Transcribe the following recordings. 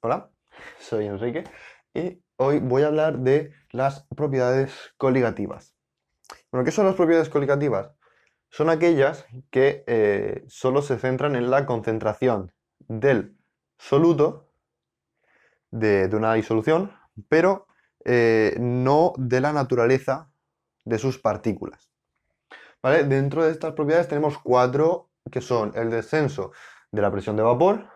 Hola, soy Enrique y hoy voy a hablar de las propiedades coligativas. Bueno, ¿qué son las propiedades coligativas? Son aquellas que eh, solo se centran en la concentración del soluto de, una disolución, pero eh, no de la naturaleza de sus partículas. Dentro de estas propiedades tenemos cuatro que son el descenso de la presión de vapor,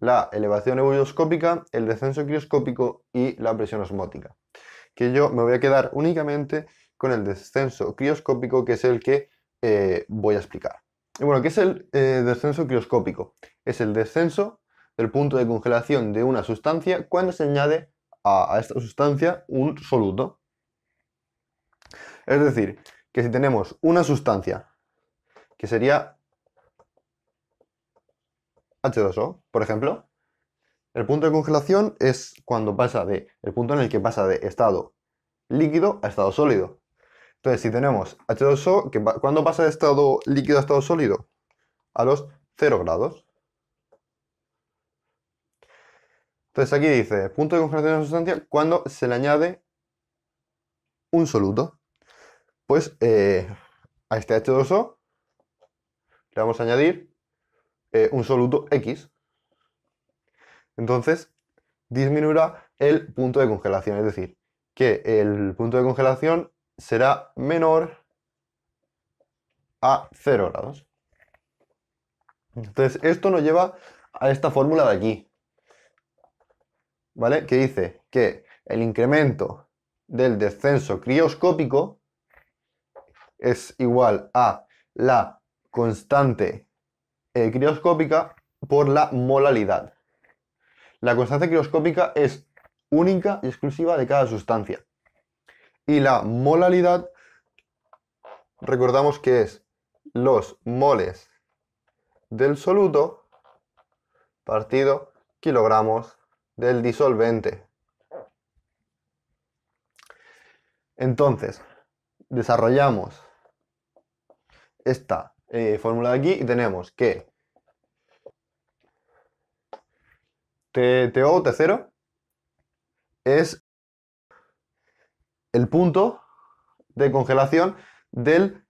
la elevación ebullioscópica, el descenso crioscópico y la presión osmótica. Que yo me voy a quedar únicamente con el descenso crioscópico, que es el que eh, voy a explicar. Y bueno, ¿qué es el eh, descenso crioscópico? Es el descenso del punto de congelación de una sustancia cuando se añade a esta sustancia un soluto. Es decir, que si tenemos una sustancia, que sería H2O, por ejemplo, el punto de congelación es cuando pasa de, el punto en el que pasa de estado líquido a estado sólido. Entonces, si tenemos H2O, que, ¿cuándo pasa de estado líquido a estado sólido? A los 0 grados. Entonces aquí dice, punto de congelación de sustancia cuando se le añade un soluto. Pues eh, a este H2O le vamos a añadir eh, un soluto X. Entonces, disminuirá el punto de congelación, es decir, que el punto de congelación será menor a 0 grados. Entonces, esto nos lleva a esta fórmula de aquí, ¿vale? Que dice que el incremento del descenso crioscópico es igual a la constante eh, crioscópica por la molalidad. La constancia crioscópica es única y exclusiva de cada sustancia. Y la molalidad, recordamos que es los moles del soluto partido kilogramos del disolvente. Entonces, desarrollamos esta eh, fórmula de aquí y tenemos que Te, Teo tercero es el punto de congelación del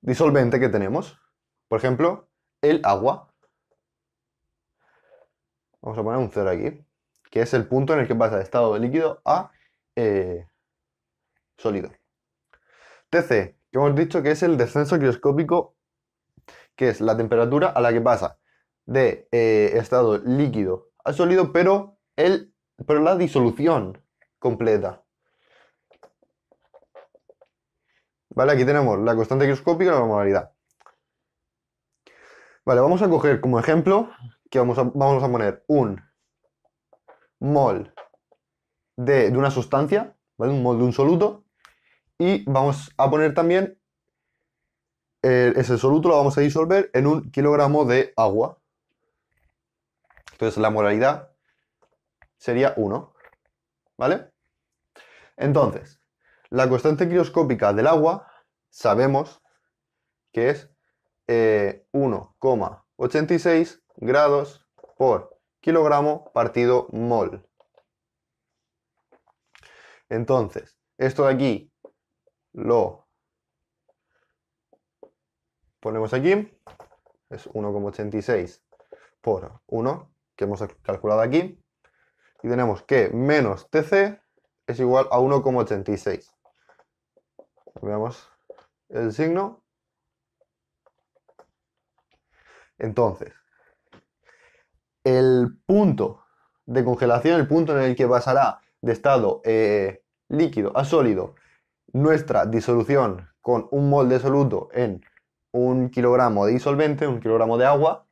disolvente que tenemos. Por ejemplo, el agua. Vamos a poner un cero aquí, que es el punto en el que pasa de estado de líquido a eh, sólido. TC, que hemos dicho que es el descenso crioscópico, que es la temperatura a la que pasa de eh, estado líquido al sólido, pero, el, pero la disolución completa. Vale, aquí tenemos la constante quiroscópica y la normalidad. Vale, vamos a coger como ejemplo que vamos a, vamos a poner un mol de, una sustancia, ¿vale? un mol de un soluto, y vamos a poner también eh, ese soluto, lo vamos a disolver en un kilogramo de agua. Entonces la moralidad sería 1. ¿Vale? Entonces, la constante crioscópica del agua sabemos que es 1,86 eh, grados por kilogramo partido mol. Entonces, esto de aquí lo ponemos aquí, es 1,86 por 1 que hemos calculado aquí. Y tenemos que menos TC es igual a 1,86. Veamos el signo. Entonces, el punto de congelación, el punto en el que pasará de estado eh, líquido a sólido nuestra disolución con un mol de soluto en un kilogramo de disolvente, un kilogramo de agua,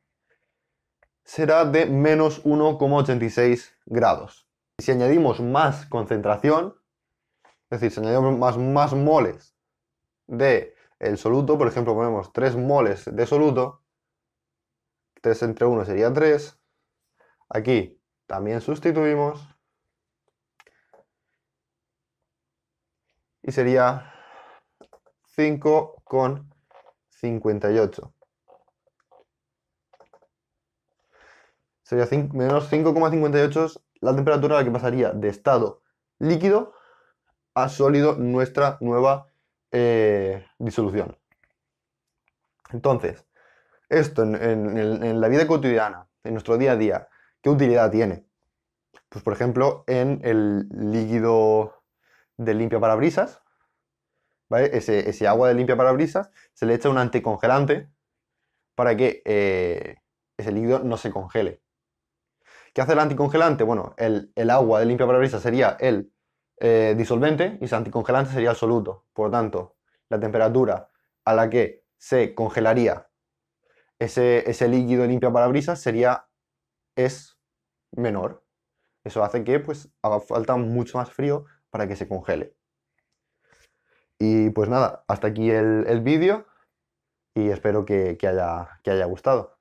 será de menos 1,86 grados. Si añadimos más concentración, es decir, si añadimos más, más moles de el soluto, por ejemplo, ponemos 3 moles de soluto, 3 entre 1 sería 3, aquí también sustituimos y sería 5,58. sería menos 5,58 la temperatura a la que pasaría de estado líquido a sólido nuestra nueva eh, disolución. Entonces, esto en, la vida cotidiana, en nuestro día a día, ¿qué utilidad tiene? Pues por ejemplo, en el líquido de limpia parabrisas, Ese, agua de limpia parabrisas se le echa un anticongelante para que eh, ese líquido no se congele. ¿Qué hace el anticongelante? Bueno, el, agua de limpia parabrisas sería el eh, disolvente y el anticongelante sería el soluto. Por lo tanto, la temperatura a la que se congelaría ese, líquido de limpia parabrisa sería, es menor. Eso hace que pues haga falta mucho más frío para que se congele. Y pues nada, hasta aquí el, vídeo y espero que haya gustado.